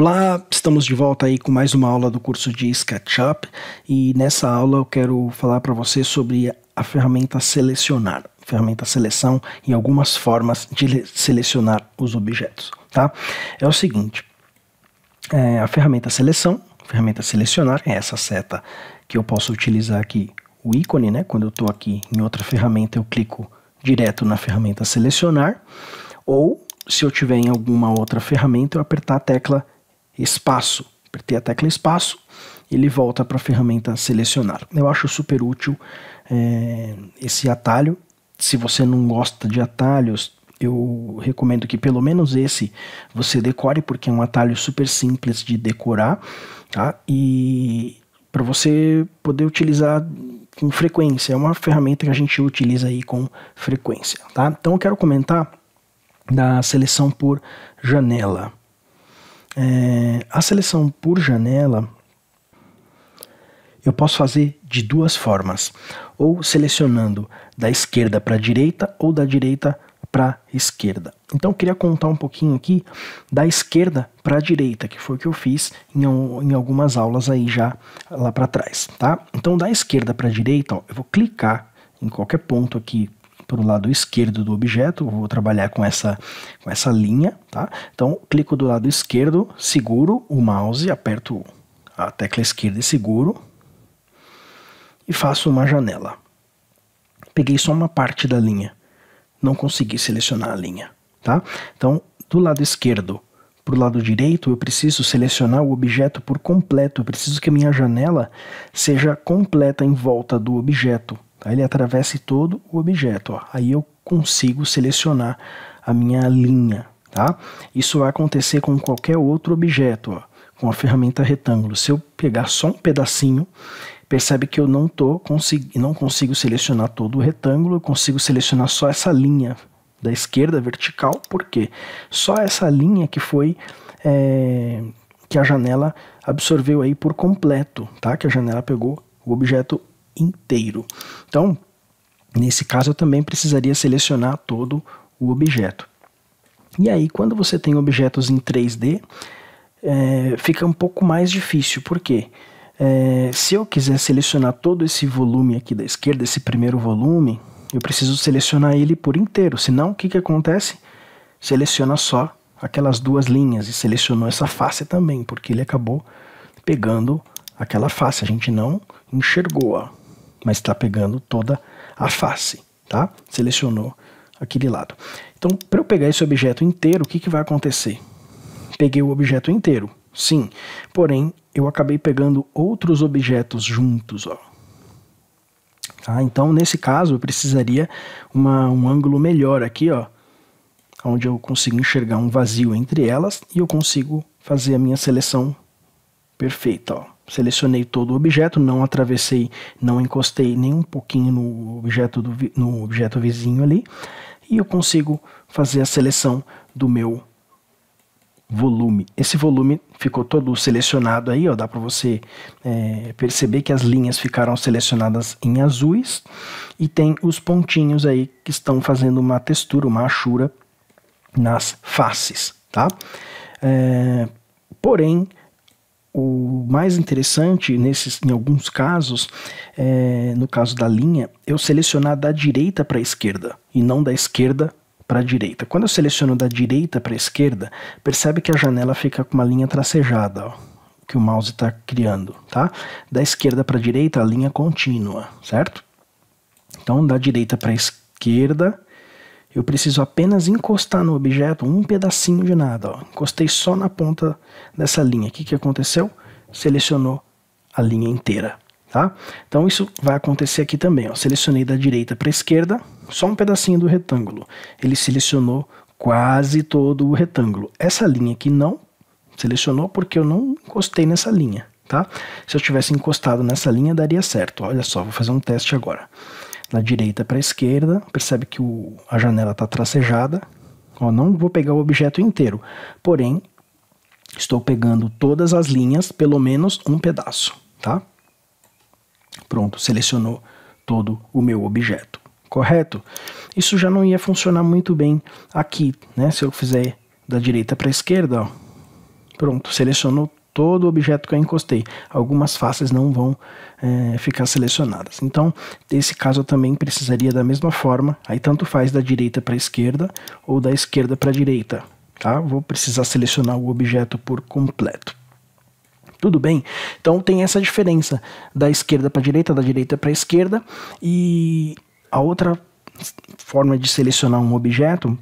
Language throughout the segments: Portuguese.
Olá, estamos de volta aí com mais uma aula do curso de SketchUp e nessa aula eu quero falar para você sobre a ferramenta selecionar, ferramenta seleção e algumas formas de selecionar os objetos, tá? É o seguinte, é, a ferramenta seleção, ferramenta selecionar é essa seta que eu posso utilizar aqui, o ícone, né? Quando eu estou aqui em outra ferramenta eu clico direto na ferramenta selecionar ou se eu tiver em alguma outra ferramenta eu apertar a tecla espaço. Apertei a tecla espaço, ele volta para a ferramenta selecionar. Eu acho super útil é, esse atalho. Se você não gosta de atalhos, eu recomendo que pelo menos esse você decore, porque é um atalho super simples de decorar, tá? E para você poder utilizar com frequência, é uma ferramenta que a gente utiliza aí com frequência, tá? Então eu quero comentar da seleção por janela. É, a seleção por janela eu posso fazer de duas formas, ou selecionando da esquerda para a direita ou da direita para a esquerda. Então eu queria contar um pouquinho aqui da esquerda para a direita, que foi o que eu fiz em, em algumas aulas aí já lá para trás, tá? Então da esquerda para a direita, ó, eu vou clicar em qualquer ponto aqui para o lado esquerdo do objeto, vou trabalhar com essa, com essa linha, tá? Então, clico do lado esquerdo, seguro o mouse, aperto a tecla esquerda e seguro, e faço uma janela. Peguei só uma parte da linha, não consegui selecionar a linha, tá? Então, do lado esquerdo para o lado direito, eu preciso selecionar o objeto por completo, eu preciso que a minha janela seja completa em volta do objeto. Aí ele atravessa todo o objeto. Ó. Aí eu consigo selecionar a minha linha. Tá? Isso vai acontecer com qualquer outro objeto, ó, com a ferramenta retângulo. Se eu pegar só um pedacinho, percebe que eu não, tô consegui, não consigo selecionar todo o retângulo, eu consigo selecionar só essa linha da esquerda vertical, porque só essa linha que foi é, que a janela absorveu aí por completo, tá? Que a janela pegou o objeto inteiro. Então, nesse caso, eu também precisaria selecionar todo o objeto. E aí, quando você tem objetos em 3D, é, fica um pouco mais difícil, porque é, se eu quiser selecionar todo esse volume aqui da esquerda, esse primeiro volume, eu preciso selecionar ele por inteiro, senão o que, que acontece? Seleciona só aquelas duas linhas e selecionou essa face também, porque ele acabou pegando aquela face, a gente não enxergou. Ó mas está pegando toda a face, tá? Selecionou aquele lado. Então, para eu pegar esse objeto inteiro, o que, que vai acontecer? Peguei o objeto inteiro, sim, porém eu acabei pegando outros objetos juntos, ó. Tá? Então, nesse caso, eu precisaria uma, um ângulo melhor aqui, ó, onde eu consigo enxergar um vazio entre elas e eu consigo fazer a minha seleção perfeita, ó. Selecionei todo o objeto, não atravessei, não encostei nem um pouquinho no objeto, do, no objeto vizinho ali. E eu consigo fazer a seleção do meu volume. Esse volume ficou todo selecionado aí, ó, dá para você é, perceber que as linhas ficaram selecionadas em azuis e tem os pontinhos aí que estão fazendo uma textura, uma achura nas faces, tá? É, porém, o mais interessante nesses, em alguns casos, é, no caso da linha, eu selecionar da direita para a esquerda e não da esquerda para a direita. Quando eu seleciono da direita para a esquerda, percebe que a janela fica com uma linha tracejada, ó, que o mouse está criando, tá? Da esquerda para a direita, a linha contínua, certo? Então, da direita para a esquerda, eu preciso apenas encostar no objeto um pedacinho de nada. Ó. Encostei só na ponta dessa linha. O que, que aconteceu? Selecionou a linha inteira. Tá? Então isso vai acontecer aqui também. Ó. Selecionei da direita para a esquerda, só um pedacinho do retângulo. Ele selecionou quase todo o retângulo. Essa linha aqui não selecionou porque eu não encostei nessa linha. Tá? Se eu tivesse encostado nessa linha, daria certo. Olha só, vou fazer um teste agora da direita para a esquerda, percebe que o, a janela está tracejada. Ó, não vou pegar o objeto inteiro, porém, estou pegando todas as linhas, pelo menos um pedaço, tá? Pronto, selecionou todo o meu objeto, correto? Isso já não ia funcionar muito bem aqui, né? Se eu fizer da direita para a esquerda, ó, pronto, selecionou todo o objeto que eu encostei. Algumas faces não vão é, ficar selecionadas. Então, nesse caso eu também precisaria da mesma forma, aí tanto faz da direita para a esquerda ou da esquerda para a direita, tá? Vou precisar selecionar o objeto por completo. Tudo bem? Então tem essa diferença da esquerda para a direita, da direita para a esquerda e a outra forma de selecionar um objeto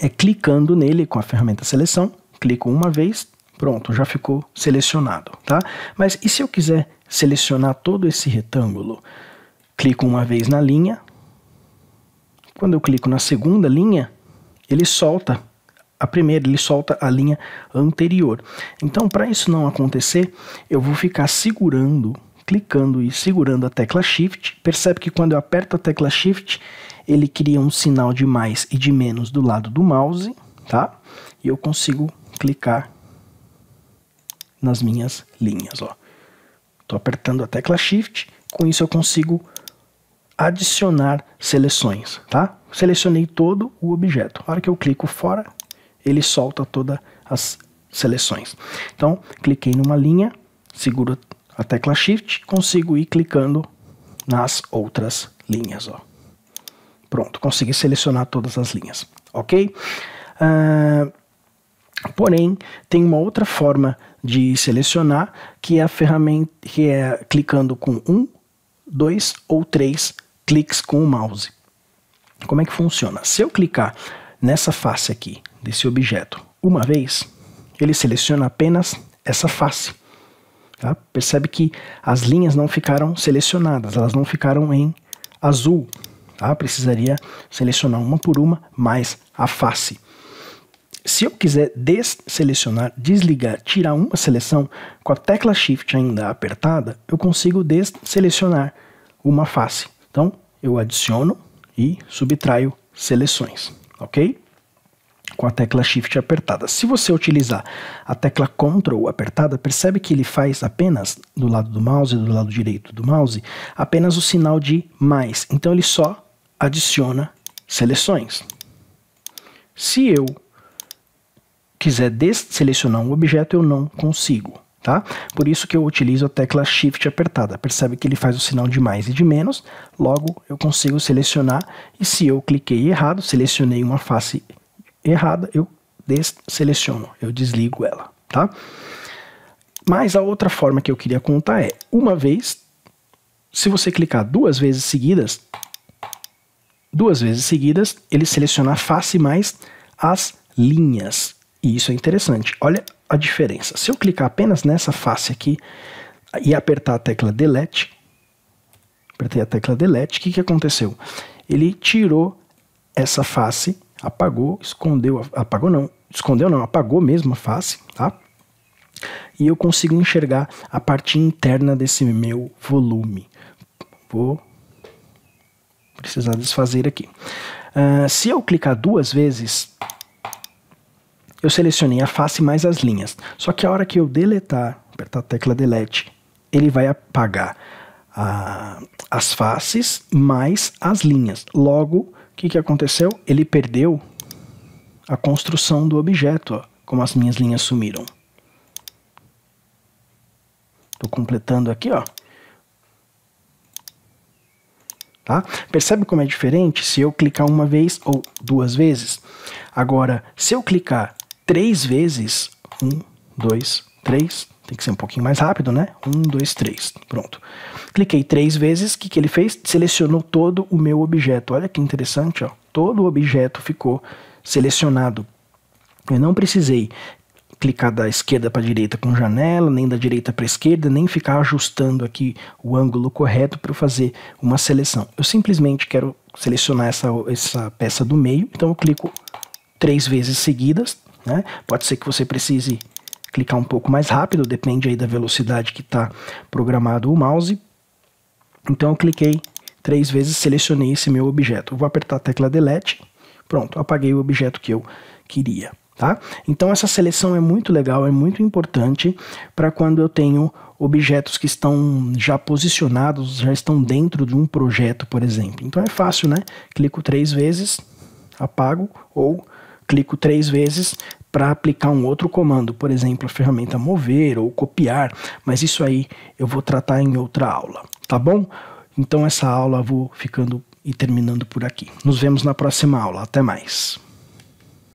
é clicando nele com a ferramenta seleção, clico uma vez, Pronto, já ficou selecionado, tá? Mas e se eu quiser selecionar todo esse retângulo? Clico uma vez na linha. Quando eu clico na segunda linha, ele solta a primeira, ele solta a linha anterior. Então, para isso não acontecer, eu vou ficar segurando, clicando e segurando a tecla Shift. Percebe que quando eu aperto a tecla Shift, ele cria um sinal de mais e de menos do lado do mouse, tá? E eu consigo clicar nas minhas linhas. Estou apertando a tecla Shift, com isso eu consigo adicionar seleções. Tá? Selecionei todo o objeto. A hora que eu clico fora, ele solta todas as seleções. Então, cliquei numa linha, seguro a tecla Shift, consigo ir clicando nas outras linhas. Ó. Pronto, consegui selecionar todas as linhas, ok? Uh, Porém, tem uma outra forma de selecionar, que é a ferramenta que é clicando com um, dois ou três cliques com o mouse. Como é que funciona? Se eu clicar nessa face aqui desse objeto uma vez, ele seleciona apenas essa face. Tá? Percebe que as linhas não ficaram selecionadas, elas não ficaram em azul. Tá? Precisaria selecionar uma por uma mais a face. Se eu quiser desselecionar, desligar, tirar uma seleção, com a tecla Shift ainda apertada, eu consigo desselecionar uma face. Então, eu adiciono e subtraio seleções, ok? Com a tecla Shift apertada. Se você utilizar a tecla Ctrl apertada, percebe que ele faz apenas, do lado do mouse e do lado direito do mouse, apenas o sinal de mais. Então, ele só adiciona seleções. Se eu quiser selecionar um objeto, eu não consigo. Tá? Por isso que eu utilizo a tecla Shift apertada. Percebe que ele faz o sinal de mais e de menos, logo eu consigo selecionar. E se eu cliquei errado, selecionei uma face errada, eu desseleciono, eu desligo ela. Tá? Mas a outra forma que eu queria contar é, uma vez, se você clicar duas vezes seguidas, duas vezes seguidas, ele seleciona a face mais as linhas e isso é interessante. Olha a diferença. Se eu clicar apenas nessa face aqui e apertar a tecla Delete, apertei a tecla Delete, o que, que aconteceu? Ele tirou essa face, apagou, escondeu, apagou não, escondeu não, apagou mesmo a face, tá? E eu consigo enxergar a parte interna desse meu volume. Vou precisar desfazer aqui. Uh, se eu clicar duas vezes, eu selecionei a face mais as linhas. Só que a hora que eu deletar, apertar a tecla delete, ele vai apagar a, ah, as faces mais as linhas. Logo, o que, que aconteceu? Ele perdeu a construção do objeto, ó, como as minhas linhas sumiram. Estou completando aqui, ó. Tá? Percebe como é diferente se eu clicar uma vez ou duas vezes? Agora, se eu clicar três vezes. Um, dois, três. Tem que ser um pouquinho mais rápido, né? Um, dois, três. Pronto. Cliquei três vezes. O que, que ele fez? Selecionou todo o meu objeto. Olha que interessante, ó. Todo o objeto ficou selecionado. Eu não precisei clicar da esquerda para a direita com janela, nem da direita para a esquerda, nem ficar ajustando aqui o ângulo correto para fazer uma seleção. Eu simplesmente quero selecionar essa, essa peça do meio, então eu clico três vezes seguidas, né? Pode ser que você precise clicar um pouco mais rápido, depende aí da velocidade que está programado o mouse. Então eu cliquei três vezes, selecionei esse meu objeto. vou apertar a tecla Delete, pronto, apaguei o objeto que eu queria. Tá? Então essa seleção é muito legal, é muito importante para quando eu tenho objetos que estão já posicionados, já estão dentro de um projeto, por exemplo. Então é fácil, né? Clico três vezes, apago, ou clico três vezes, para aplicar um outro comando, por exemplo, a ferramenta mover ou copiar, mas isso aí eu vou tratar em outra aula, tá bom? Então essa aula eu vou ficando e terminando por aqui. Nos vemos na próxima aula. Até mais.